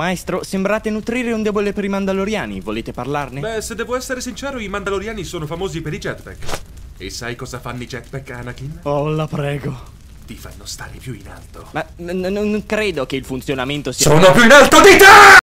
Maestro, sembrate nutrire un debole per i Mandaloriani, volete parlarne? Beh, se devo essere sincero, i Mandaloriani sono famosi per i jetpack. E sai cosa fanno i jetpack, Anakin? Oh, la prego. Ti fanno stare più in alto. Ma non credo che il funzionamento sia... Sono più in alto di te!